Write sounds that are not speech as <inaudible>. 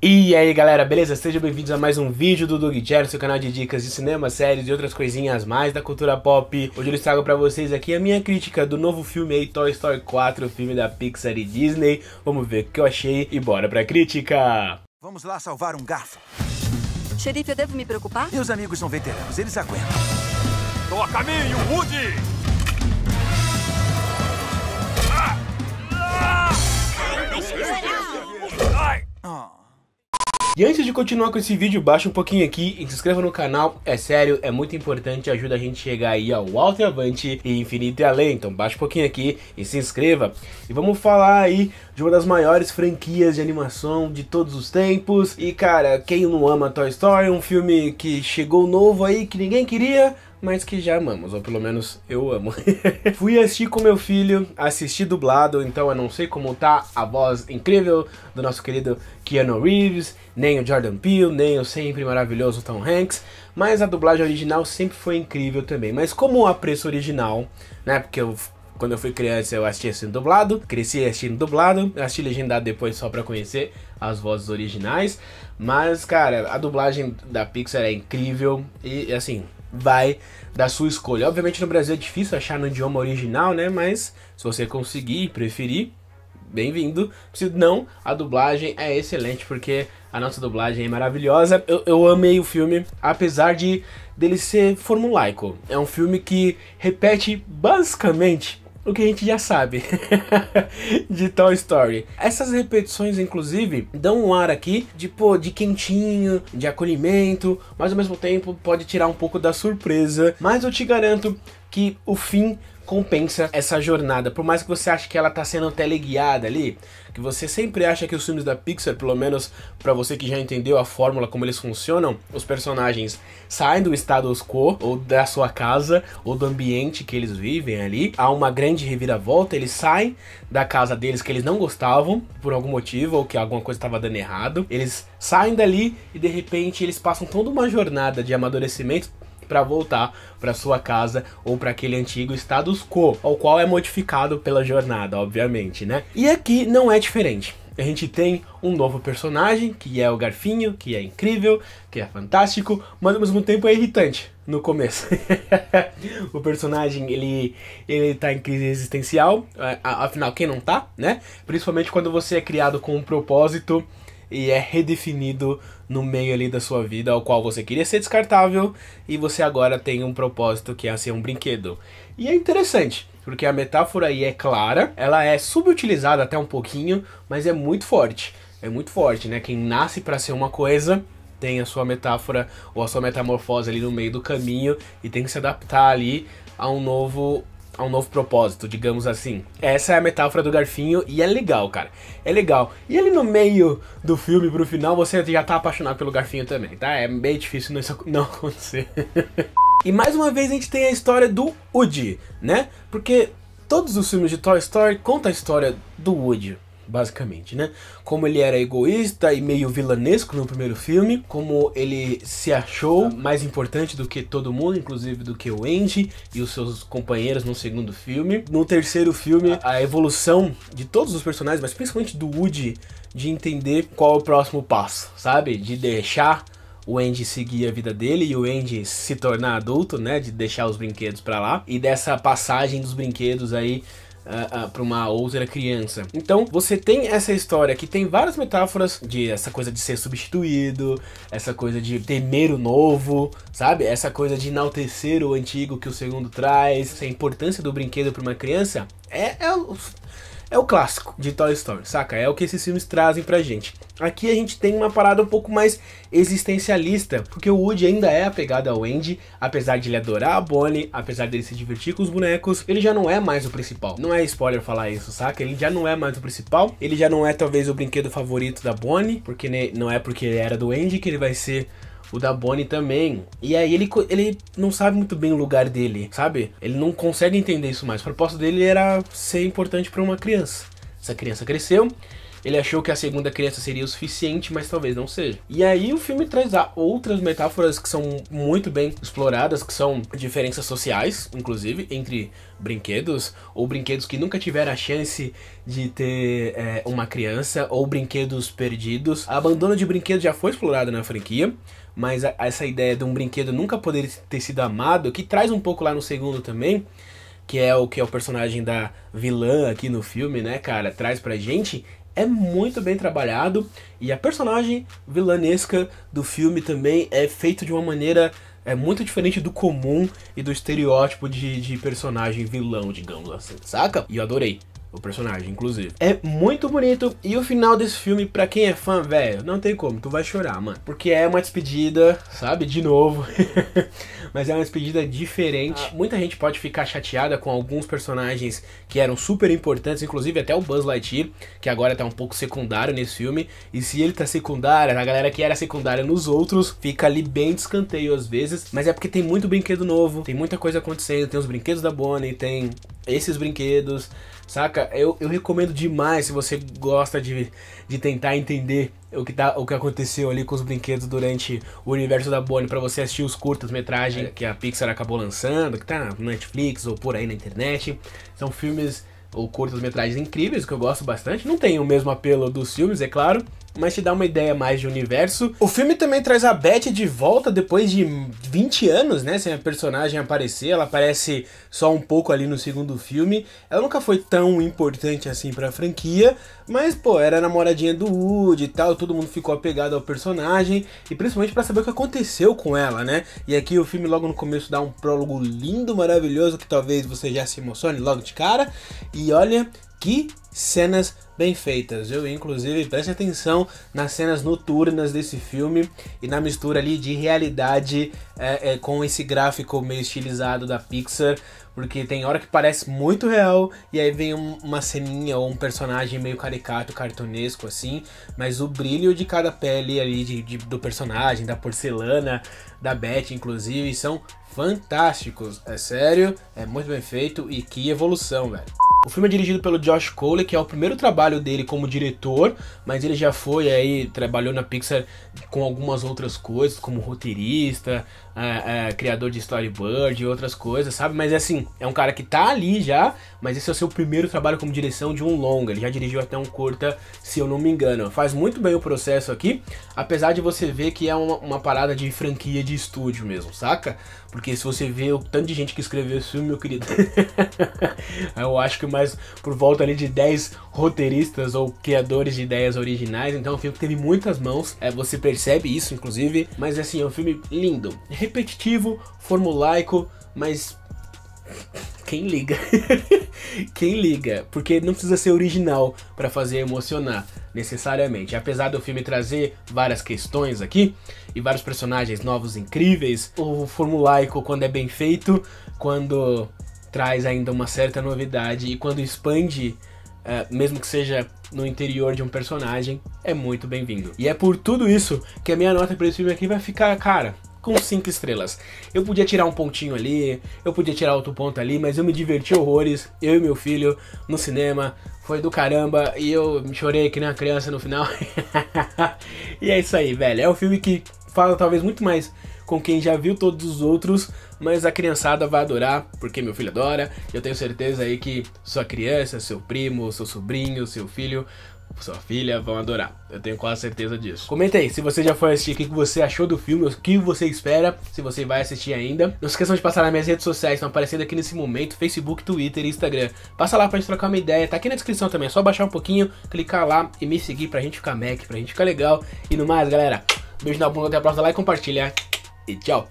E aí galera, beleza? Sejam bem-vindos a mais um vídeo do Doug Jerry, seu canal de dicas de cinema, séries e outras coisinhas mais da cultura pop. Hoje eu trago pra vocês aqui a minha crítica do novo filme aí, Toy Story 4, filme da Pixar e Disney. Vamos ver o que eu achei e bora pra crítica! Vamos lá salvar um garfo. Xerife, eu devo me preocupar? Meus amigos são veteranos, eles aguentam. Tô a caminho, Woody! Ah! Ah! E antes de continuar com esse vídeo, baixa um pouquinho aqui e se inscreva no canal, é sério, é muito importante, ajuda a gente a chegar aí ao alto e avante e infinito e além. Então baixa um pouquinho aqui e se inscreva. E vamos falar aí de uma das maiores franquias de animação de todos os tempos. E cara, quem não ama Toy Story, um filme que chegou novo aí que ninguém queria, mas que já amamos, ou pelo menos eu amo. <laughs> Fui assistir com meu filho, assisti dublado, então eu não sei como tá a voz incrível do nosso querido Keanu Reeves, nem o Jordan Peele, nem o sempre maravilhoso Tom Hanks, mas a dublagem original sempre foi incrível também. Mas como a preço original, né, porque eu quando eu fui criança, eu assistia sendo dublado, cresci assistindo dublado, assisti legendado depois só para conhecer as vozes originais. Mas, cara, a dublagem da Pixar é incrível e, assim, vai da sua escolha. Obviamente no Brasil é difícil achar no idioma original, né? Mas se você conseguir e preferir, bem-vindo. Se não, a dublagem é excelente, porque a nossa dublagem é maravilhosa. Eu, eu amei o filme, apesar de dele ser formulaico. É um filme que repete basicamente o que a gente já sabe <laughs> de Toy Story. Essas repetições, inclusive, dão um ar aqui de, pô, de quentinho, de acolhimento, mas ao mesmo tempo pode tirar um pouco da surpresa. Mas eu te garanto que o fim compensa essa jornada. Por mais que você ache que ela tá sendo teleguiada ali, que você sempre acha que os filmes da Pixar, pelo menos para você que já entendeu a fórmula como eles funcionam, os personagens saem do status quo ou da sua casa ou do ambiente que eles vivem ali. Há uma grande reviravolta, eles saem da casa deles que eles não gostavam por algum motivo ou que alguma coisa estava dando errado. Eles saem dali e de repente eles passam toda uma jornada de amadurecimento para voltar para sua casa ou para aquele antigo status quo, ao qual é modificado pela jornada, obviamente, né? E aqui não é diferente. A gente tem um novo personagem, que é o Garfinho, que é incrível, que é fantástico, mas ao mesmo tempo é irritante no começo. <laughs> o personagem, ele, ele tá em crise existencial, afinal, quem não tá, né? Principalmente quando você é criado com um propósito e é redefinido no meio ali da sua vida, ao qual você queria ser descartável e você agora tem um propósito que é ser um brinquedo. E é interessante, porque a metáfora aí é clara, ela é subutilizada até um pouquinho, mas é muito forte. É muito forte, né? Quem nasce para ser uma coisa tem a sua metáfora ou a sua metamorfose ali no meio do caminho e tem que se adaptar ali a um novo a um novo propósito, digamos assim. Essa é a metáfora do garfinho e é legal, cara. É legal. E ele no meio do filme pro final, você já tá apaixonado pelo garfinho também, tá? É meio difícil isso <laughs> não acontecer. e mais uma vez a gente tem a história do Woody, né? Porque todos os filmes de Toy Story contam a história do Woody basicamente, né? Como ele era egoísta e meio vilanesco no primeiro filme, como ele se achou mais importante do que todo mundo, inclusive do que o Andy e os seus companheiros no segundo filme. No terceiro filme, a evolução de todos os personagens, mas principalmente do Woody, de entender qual é o próximo passo, sabe? De deixar o Andy seguir a vida dele e o Andy se tornar adulto, né, de deixar os brinquedos para lá e dessa passagem dos brinquedos aí uh, para uma outra criança. Então você tem essa história que tem várias metáforas de essa coisa de ser substituído, essa coisa de temer o novo, sabe? Essa coisa de enaltecer o antigo que o segundo traz, Essa importância do brinquedo para uma criança é, é é o clássico de Toy Story, saca? É o que esses filmes trazem pra gente. Aqui a gente tem uma parada um pouco mais existencialista, porque o Woody ainda é apegado ao Andy, apesar de ele adorar a Bonnie, apesar dele se divertir com os bonecos, ele já não é mais o principal. Não é spoiler falar isso, saca? Ele já não é mais o principal, ele já não é talvez o brinquedo favorito da Bonnie, porque não é porque ele era do Andy que ele vai ser o da Bonnie também. E aí ele, ele não sabe muito bem o lugar dele, sabe? Ele não consegue entender isso mais. O propósito dele era ser importante para uma criança. Essa criança cresceu ele achou que a segunda criança seria o suficiente, mas talvez não seja. E aí o filme traz outras metáforas que são muito bem exploradas, que são diferenças sociais, inclusive, entre brinquedos, ou brinquedos que nunca tiveram a chance de ter é, uma criança, ou brinquedos perdidos. A abandono de brinquedos já foi explorado na franquia, mas a, essa ideia de um brinquedo nunca poder ter sido amado, que traz um pouco lá no segundo também, que é o que é o personagem da vilã aqui no filme, né, cara, traz pra gente, é muito bem trabalhado e a personagem vilanesca do filme também é feito de uma maneira é muito diferente do comum e do estereótipo de, de personagem vilão, digamos assim, saca? E eu adorei o personagem, inclusive. É muito bonito. E o final desse filme, pra quem é fã, velho, não tem como, tu vai chorar, mano. Porque é uma despedida, sabe? De novo. <laughs> Mas é uma despedida diferente. Ah, muita gente pode ficar chateada com alguns personagens que eram super importantes, inclusive até o Buzz Lightyear, que agora tá um pouco secundário nesse filme. E se ele tá secundário, a galera que era secundária nos outros fica ali bem de escanteio às vezes. Mas é porque tem muito brinquedo novo, tem muita coisa acontecendo, tem os brinquedos da Bonnie, tem esses brinquedos, saca? Eu, eu recomendo demais se você gosta de, de tentar entender o que, tá, o que aconteceu ali com os brinquedos durante o universo da Bonnie, para você assistir os curtas-metragem é. que a Pixar acabou lançando, que tá na Netflix ou por aí na internet. São filmes ou curtas-metragens incríveis, que eu gosto bastante. Não tem o mesmo apelo dos filmes, é claro, mas te dá uma ideia mais de universo. O filme também traz a Beth de volta depois de 20 anos, né? Sem a personagem aparecer. Ela aparece só um pouco ali no segundo filme. Ela nunca foi tão importante assim pra franquia, mas, pô, era namoradinha do Woody e tal. Todo mundo ficou apegado ao personagem e principalmente para saber o que aconteceu com ela, né? E aqui o filme logo no começo dá um prólogo lindo, maravilhoso, que talvez você já se emocione logo de cara. E olha, que cenas bem feitas, viu? Inclusive, preste atenção nas cenas noturnas desse filme e na mistura ali de realidade é, é, com esse gráfico meio estilizado da Pixar, porque tem hora que parece muito real e aí vem um, uma ceninha ou um personagem meio caricato, cartunesco assim, mas o brilho de cada pele ali de, de, do personagem, da porcelana, da Beth, inclusive, são fantásticos. É sério, é muito bem feito e que evolução, velho. O filme é dirigido pelo Josh Cole, que é o primeiro trabalho dele como diretor, mas ele já foi aí, trabalhou na Pixar com algumas outras coisas, como roteirista, é, é, criador de storyboard e outras coisas, sabe? Mas é assim, é um cara que tá ali já, mas esse é o seu primeiro trabalho como direção de um longa. Ele já dirigiu até um curta, se eu não me engano. Faz muito bem o processo aqui, apesar de você ver que é uma, uma parada de franquia de estúdio mesmo, saca? Porque se você vê o tanto de gente que escreveu esse filme, meu querido, <laughs> eu acho que uma mas por volta ali de 10 roteiristas ou criadores de ideias originais. Então é um filme que teve muitas mãos, é, você percebe isso inclusive. Mas assim, é um filme lindo, repetitivo, formulaico, mas. Quem liga? <laughs> Quem liga? Porque não precisa ser original para fazer emocionar, necessariamente. Apesar do filme trazer várias questões aqui e vários personagens novos incríveis, o formulaico, quando é bem feito, quando traz ainda uma certa novidade e quando expande, uh, mesmo que seja no interior de um personagem, é muito bem-vindo. E é por tudo isso que a minha nota para esse filme aqui vai ficar, cara, com 5 estrelas. Eu podia tirar um pontinho ali, eu podia tirar outro ponto ali, mas eu me diverti horrores, eu e meu filho, no cinema, foi do caramba, e eu chorei que nem uma criança no final. <laughs> e é isso aí, velho, é um filme que fala talvez muito mais com quem já viu todos os outros, mas a criançada vai adorar, porque meu filho adora. Eu tenho certeza aí que sua criança, seu primo, seu sobrinho, seu filho, sua filha vão adorar. Eu tenho quase certeza disso. Comenta aí se você já foi assistir, o que você achou do filme, o que você espera, se você vai assistir ainda. Não se esqueçam de passar nas minhas redes sociais, estão aparecendo aqui nesse momento, Facebook, Twitter e Instagram. Passa lá pra gente trocar uma ideia, tá aqui na descrição também, é só baixar um pouquinho, clicar lá e me seguir pra gente ficar mec, pra gente ficar legal. E no mais, galera, Beijo na bunda, até a próxima, like, compartilha e tchau.